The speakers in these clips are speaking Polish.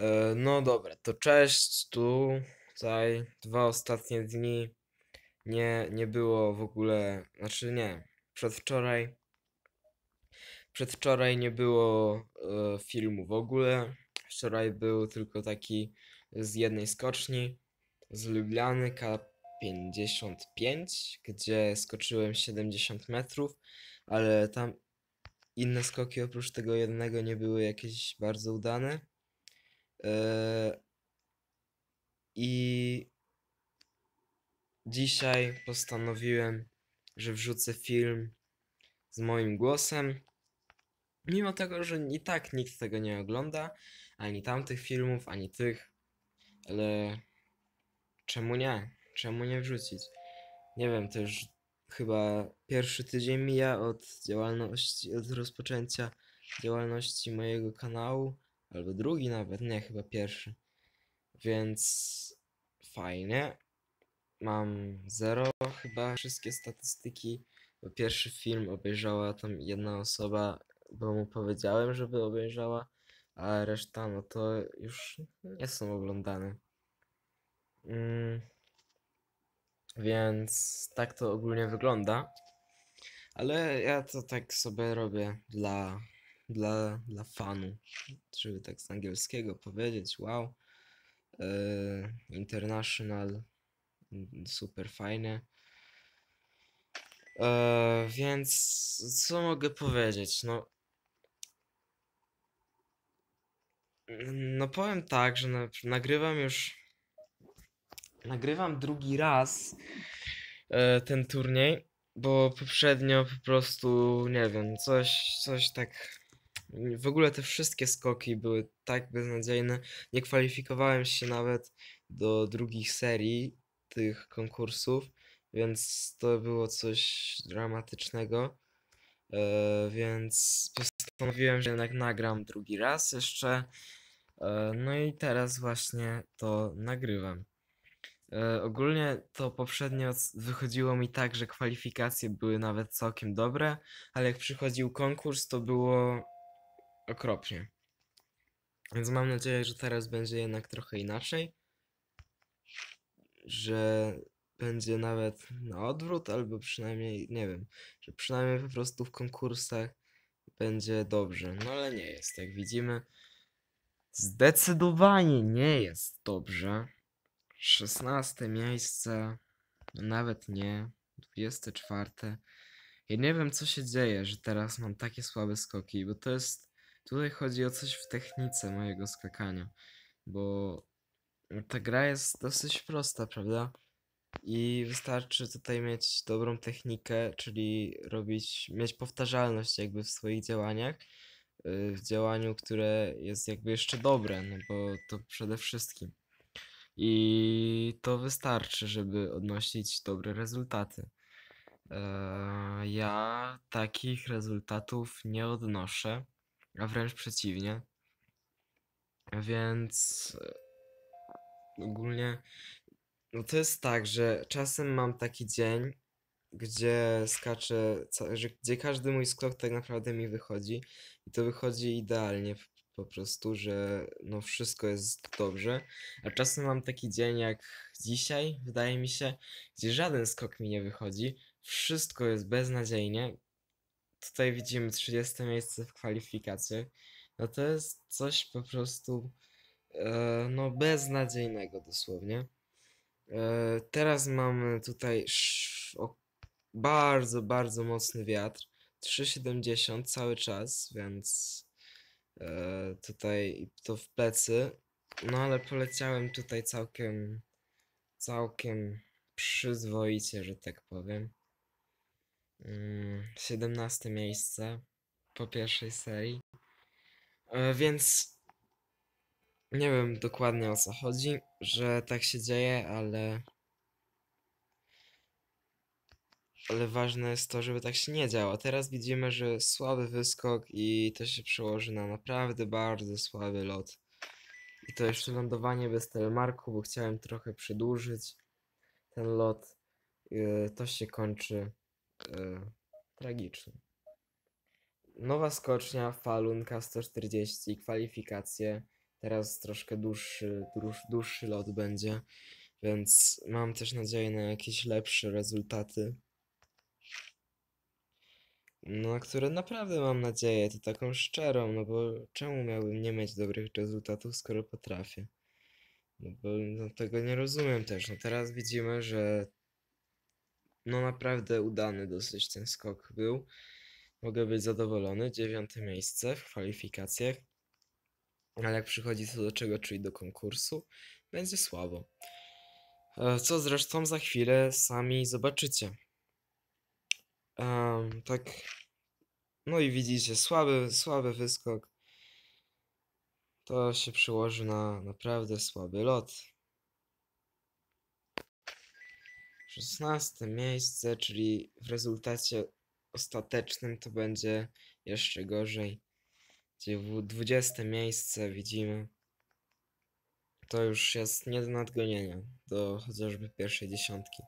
E, no dobra, to cześć, tu tutaj dwa ostatnie dni nie, nie było w ogóle, znaczy nie, przedwczoraj przedwczoraj nie było e, filmu w ogóle, wczoraj był tylko taki z jednej skoczni z Lubliany K55, gdzie skoczyłem 70 metrów, ale tam inne skoki oprócz tego jednego nie były jakieś bardzo udane. E, I dzisiaj postanowiłem, że wrzucę film z moim głosem. Mimo tego, że i tak nikt tego nie ogląda, ani tamtych filmów, ani tych, ale czemu nie? Czemu nie wrzucić? Nie wiem, też chyba pierwszy tydzień mija od działalności, od rozpoczęcia działalności mojego kanału albo drugi nawet, nie, chyba pierwszy. Więc fajnie. Mam zero chyba wszystkie statystyki, bo pierwszy film obejrzała tam jedna osoba, bo mu powiedziałem, żeby obejrzała, a reszta no to już nie są oglądane. Mm. Więc tak to ogólnie wygląda. Ale ja to tak sobie robię dla dla, dla fanu, żeby tak z angielskiego powiedzieć, wow, e, international, super fajne. E, więc co mogę powiedzieć? No, no powiem tak, że na, nagrywam już, nagrywam drugi raz e, ten turniej bo poprzednio po prostu, nie wiem, coś, coś tak w ogóle te wszystkie skoki były tak beznadziejne. Nie kwalifikowałem się nawet do drugich serii tych konkursów, więc to było coś dramatycznego. E, więc postanowiłem, że jednak nagram drugi raz jeszcze. E, no i teraz właśnie to nagrywam. E, ogólnie to poprzednio wychodziło mi tak, że kwalifikacje były nawet całkiem dobre, ale jak przychodził konkurs, to było okropnie. Więc mam nadzieję, że teraz będzie jednak trochę inaczej. Że będzie nawet na odwrót, albo przynajmniej, nie wiem, że przynajmniej po prostu w konkursach będzie dobrze. No ale nie jest, jak widzimy. Zdecydowanie nie jest dobrze. 16 miejsce, nawet nie. 24. Ja nie wiem, co się dzieje, że teraz mam takie słabe skoki, bo to jest Tutaj chodzi o coś w technice mojego skakania, bo ta gra jest dosyć prosta, prawda? I wystarczy tutaj mieć dobrą technikę, czyli robić, mieć powtarzalność jakby w swoich działaniach, y, w działaniu, które jest jakby jeszcze dobre, no bo to przede wszystkim. I to wystarczy, żeby odnosić dobre rezultaty. E, ja takich rezultatów nie odnoszę a wręcz przeciwnie. Więc e, ogólnie no to jest tak, że czasem mam taki dzień, gdzie skaczę, gdzie każdy mój skok tak naprawdę mi wychodzi i to wychodzi idealnie po prostu, że no wszystko jest dobrze, a czasem mam taki dzień jak dzisiaj, wydaje mi się, gdzie żaden skok mi nie wychodzi, wszystko jest beznadziejnie, tutaj widzimy 30 miejsce w kwalifikacji, no to jest coś po prostu e, no beznadziejnego dosłownie. E, teraz mamy tutaj o, bardzo, bardzo mocny wiatr, 3,70 cały czas, więc e, tutaj to w plecy, no ale poleciałem tutaj całkiem, całkiem przyzwoicie, że tak powiem. 17 yy, miejsce po pierwszej serii. E, więc nie wiem dokładnie o co chodzi, że tak się dzieje, ale. Ale ważne jest to, żeby tak się nie działo. Teraz widzimy, że słaby wyskok i to się przełoży na naprawdę bardzo słaby lot. I to jeszcze lądowanie bez telemarku, bo chciałem trochę przedłużyć ten lot. E, to się kończy Y, tragiczny. Nowa skocznia, falunka 140, kwalifikacje. Teraz troszkę dłuższy, dłuż, dłuższy lot będzie, więc mam też nadzieję na jakieś lepsze rezultaty. No, które naprawdę mam nadzieję, to taką szczerą, no bo czemu miałbym nie mieć dobrych rezultatów, skoro potrafię? No bo no, tego nie rozumiem też. No teraz widzimy, że no naprawdę udany dosyć ten skok był. Mogę być zadowolony. Dziewiąte miejsce w kwalifikacjach. Ale jak przychodzi co do czego, czyli do konkursu, będzie słabo. E, co zresztą za chwilę sami zobaczycie. Um, tak. No i widzicie, słaby, słaby wyskok. To się przyłoży na naprawdę słaby lot. 16 miejsce, czyli w rezultacie ostatecznym to będzie jeszcze gorzej. 20 miejsce widzimy. To już jest nie do nadgonienia do chociażby pierwszej dziesiątki.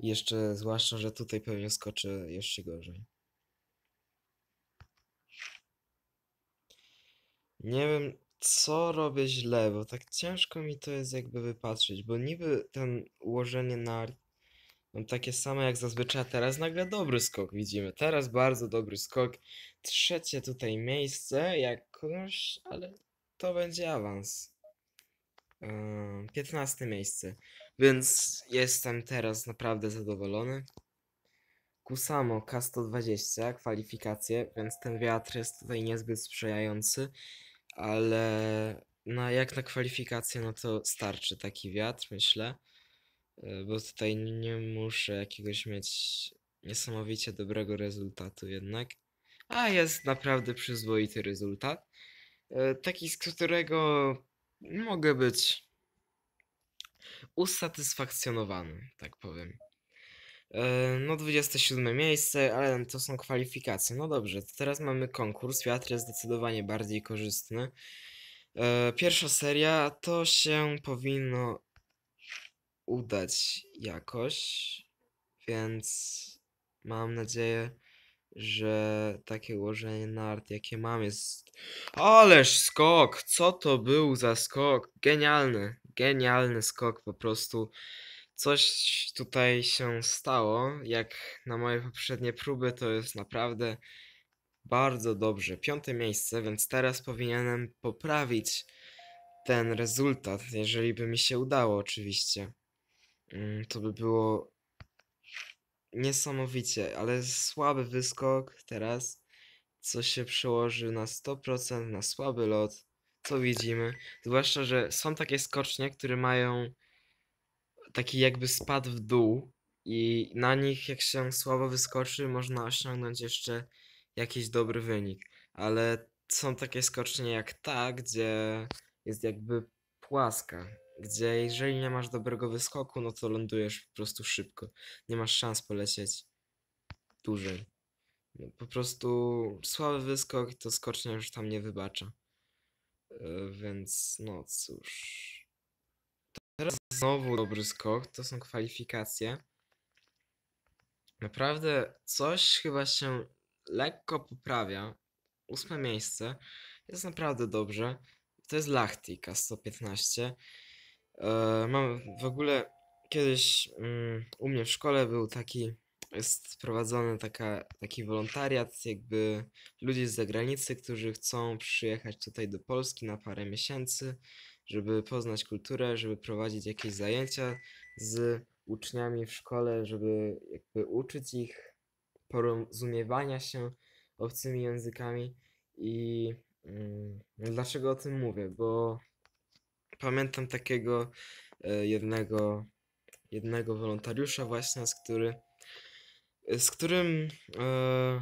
I jeszcze zwłaszcza, że tutaj pewnie skoczy jeszcze gorzej. Nie wiem, co robię źle, bo tak ciężko mi to jest jakby wypatrzeć, bo niby ten ułożenie na Mam no, takie same jak zazwyczaj, a teraz nagle dobry skok widzimy. Teraz bardzo dobry skok. Trzecie tutaj miejsce jakoś, ale to będzie awans. Ehm, piętnaste miejsce. Więc jestem teraz naprawdę zadowolony. Kusamo K120, kwalifikacje, więc ten wiatr jest tutaj niezbyt sprzyjający, ale na, jak na kwalifikacje, no to starczy taki wiatr, myślę. E, bo tutaj nie muszę jakiegoś mieć niesamowicie dobrego rezultatu jednak. A jest naprawdę przyzwoity rezultat. E, taki, z którego mogę być usatysfakcjonowany, tak powiem. E, no, 27 miejsce, ale to są kwalifikacje. No dobrze, to teraz mamy konkurs. Wiatr jest zdecydowanie bardziej korzystny. Pierwsza seria to się powinno udać jakoś, więc mam nadzieję, że takie ułożenie nart, jakie mam, jest. Ależ skok! Co to był za skok? Genialny, genialny skok po prostu. Coś tutaj się stało. Jak na moje poprzednie próby, to jest naprawdę bardzo dobrze. Piąte miejsce, więc teraz powinienem poprawić ten rezultat, jeżeli by mi się udało, oczywiście. Mm, to by było niesamowicie, ale słaby wyskok teraz, co się przełoży na 100% na słaby lot, co widzimy. Zwłaszcza, że są takie skocznie, które mają taki jakby spad w dół i na nich jak się słabo wyskoczy, można osiągnąć jeszcze jakiś dobry wynik. Ale są takie skocznie jak ta, gdzie jest jakby płaska gdzie jeżeli nie masz dobrego wyskoku, no to lądujesz po prostu szybko. Nie masz szans polecieć dłużej. No, po prostu słaby wyskok to skocznia już tam nie wybacza. E, więc no cóż. Teraz znowu dobry skok, to są kwalifikacje. Naprawdę coś chyba się lekko poprawia. Ósme miejsce jest naprawdę dobrze. To jest Lachtika 115. E, mam w ogóle kiedyś mm, u mnie w szkole był taki, jest prowadzony taka, taki wolontariat jakby ludzi z zagranicy, którzy chcą przyjechać tutaj do Polski na parę miesięcy, żeby poznać kulturę, żeby prowadzić jakieś zajęcia z uczniami w szkole, żeby jakby uczyć ich porozumiewania się obcymi językami i mm, no dlaczego o tym mówię, bo pamiętam takiego e, jednego, jednego wolontariusza właśnie, z, który, z którym e,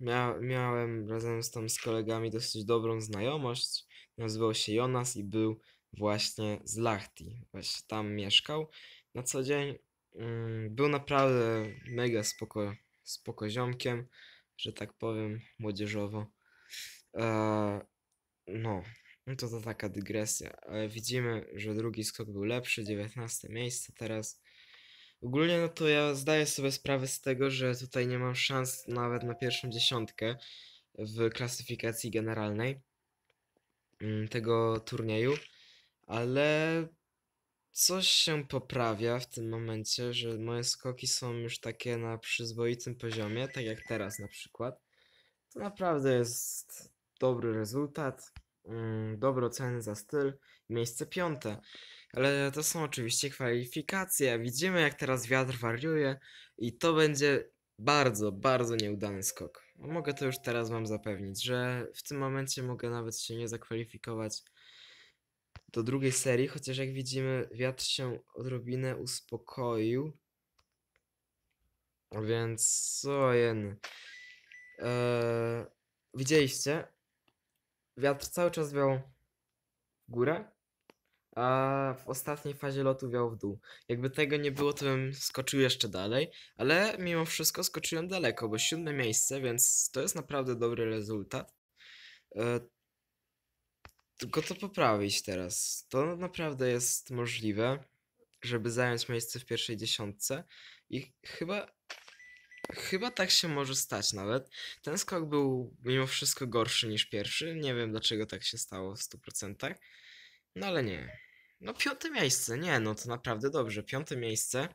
mia, miałem razem z tam z kolegami dosyć dobrą znajomość. Nazywał się Jonas i był właśnie z Lachti. Właśnie tam mieszkał na co dzień. Mm, był naprawdę mega spoko, spoko ziomkiem, że tak powiem, młodzieżowo. E, no, no to to taka dygresja, ale widzimy, że drugi skok był lepszy, 19 miejsce teraz. Ogólnie no to ja zdaję sobie sprawę z tego, że tutaj nie mam szans nawet na pierwszą dziesiątkę w klasyfikacji generalnej mm, tego turnieju, ale coś się poprawia w tym momencie, że moje skoki są już takie na przyzwoitym poziomie, tak jak teraz na przykład. To naprawdę jest dobry rezultat. Mm, dobro ceny za styl, miejsce piąte. Ale to są oczywiście kwalifikacje. Widzimy, jak teraz wiatr wariuje, i to będzie bardzo, bardzo nieudany skok. Mogę to już teraz Wam zapewnić, że w tym momencie mogę nawet się nie zakwalifikować do drugiej serii, chociaż jak widzimy, wiatr się odrobinę uspokoił. Więc ojen. Eee, widzieliście, Wiatr cały czas wiał w górę, a w ostatniej fazie lotu wiał w dół. Jakby tego nie było, to bym skoczył jeszcze dalej, ale mimo wszystko skoczyłem daleko, bo siódme miejsce, więc to jest naprawdę dobry rezultat. E, tylko to poprawić teraz. To naprawdę jest możliwe, żeby zająć miejsce w pierwszej dziesiątce i chyba Chyba tak się może stać nawet. Ten skok był mimo wszystko gorszy niż pierwszy. Nie wiem dlaczego tak się stało w 100%. No ale nie. No piąte miejsce, nie, no to naprawdę dobrze. Piąte miejsce,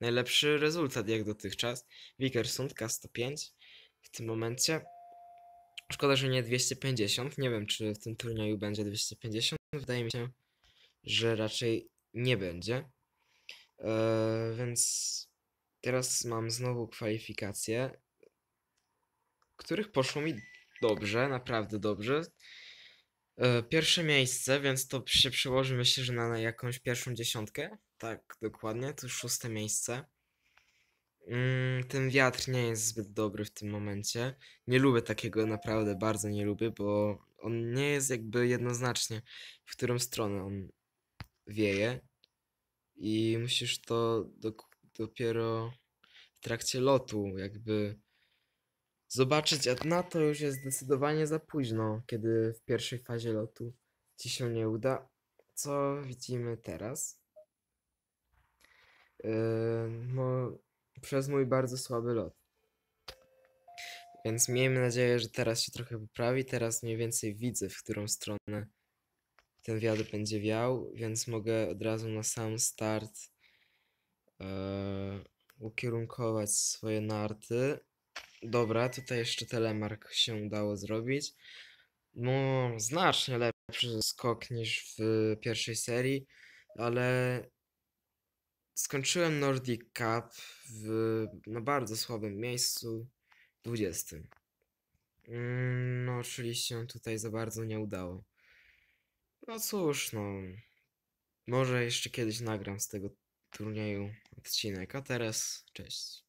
najlepszy rezultat jak dotychczas. Wikersundka K105 w tym momencie. Szkoda, że nie 250. Nie wiem, czy w tym turnieju będzie 250. Wydaje mi się, że raczej nie będzie. Eee, więc Teraz mam znowu kwalifikacje, których poszło mi dobrze, naprawdę dobrze. E, pierwsze miejsce, więc to się przełoży myślę, że na jakąś pierwszą dziesiątkę. Tak, dokładnie, to szóste miejsce. Mm, ten wiatr nie jest zbyt dobry w tym momencie. Nie lubię takiego, naprawdę bardzo nie lubię, bo on nie jest jakby jednoznacznie, w którą stronę on wieje. I musisz to dokładnie dopiero w trakcie lotu, jakby zobaczyć, a na to już jest zdecydowanie za późno, kiedy w pierwszej fazie lotu ci się nie uda. Co widzimy teraz? Yy, mo, no, przez mój bardzo słaby lot. Więc miejmy nadzieję, że teraz się trochę poprawi. Teraz mniej więcej widzę, w którą stronę ten wiatr będzie wiał, więc mogę od razu na sam start Eee, ukierunkować swoje narty. Dobra, tutaj jeszcze telemark się udało zrobić. No, znacznie lepszy skok niż w pierwszej serii, ale skończyłem Nordic Cup w bardzo słabym miejscu, 20. Mm, no, czyli się tutaj za bardzo nie udało. No cóż, no. Może jeszcze kiedyś nagram z tego turnieju odcinek. A teraz cześć.